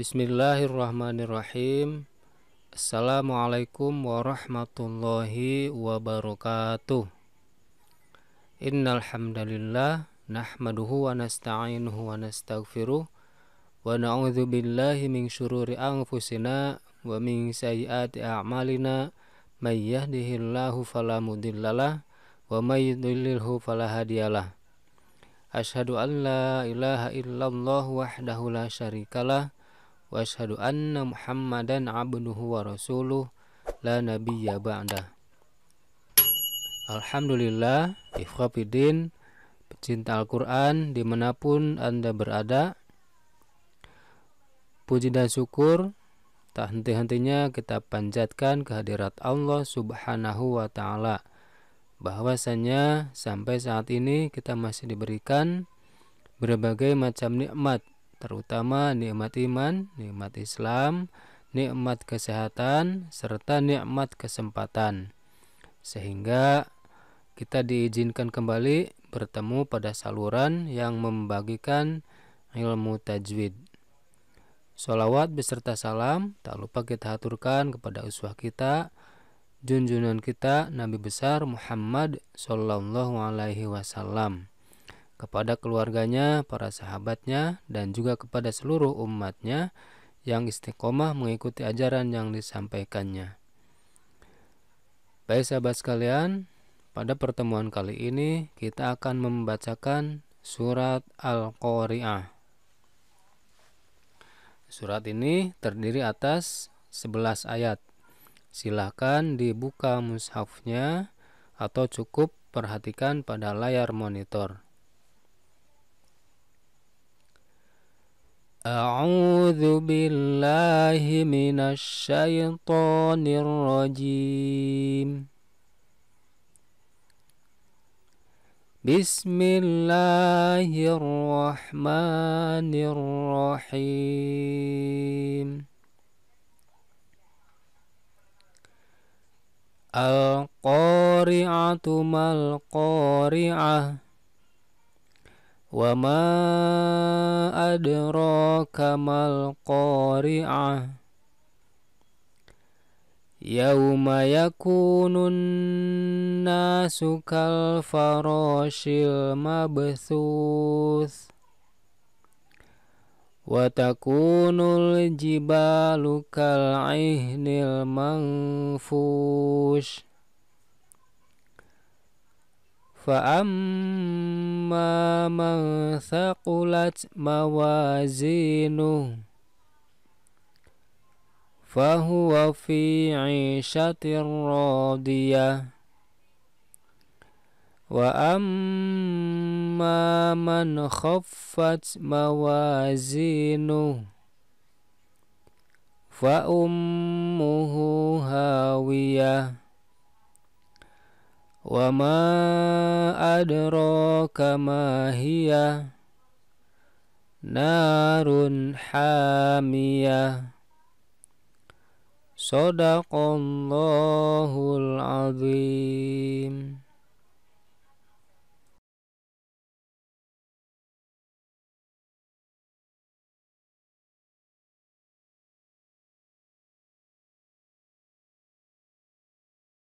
Bismillahirrahmanirrahim Assalamualaikum warahmatullahi wabarakatuh Innalhamdalillah Nahmaduhu wa nasta'inuhu wa nasta'gfiruh Wa na'udhu billahi min syururi anfusina Wa min sayyati a'malina May yahdihillahu falamudillalah Wa may yudlilhu falahadiyalah Ashadu an la ilaha illallah wahdahu la syarikalah wa asyhadu anna Muhammadan abduhu wa rasuluh la nabiyya ba'da. Alhamdulillah, pecinta Al-Quran dimanapun Anda berada. Puji dan syukur tak henti-hentinya kita panjatkan kehadirat Allah Subhanahu wa taala. Bahwasanya sampai saat ini kita masih diberikan berbagai macam nikmat terutama nikmat iman, nikmat Islam, nikmat kesehatan, serta nikmat kesempatan. Sehingga kita diizinkan kembali bertemu pada saluran yang membagikan ilmu tajwid. Salawat beserta salam tak lupa kita haturkan kepada uswah kita, junjungan kita Nabi besar Muhammad Sallallahu alaihi wasallam kepada keluarganya, para sahabatnya, dan juga kepada seluruh umatnya yang istiqomah mengikuti ajaran yang disampaikannya. Baik sahabat sekalian, pada pertemuan kali ini kita akan membacakan surat Al-Qari'ah. Surat ini terdiri atas 11 ayat. Silahkan dibuka mushafnya atau cukup perhatikan pada layar monitor. أعوذ بالله من الشيطان الرجيم بسم الله الرحمن الرحيم القارعة ما القارعة Wa ma adraka mal qari'ah Yauma yakunun nasu kal farashil mabthus Wa takunul jibalu kal ihnil manfush Fa'am أما من ثقلت موازينه فهو في عيشة راضية وأما من خفت موازينه فأمه هاوية Wa ma adraka ma hiya Narun hamiya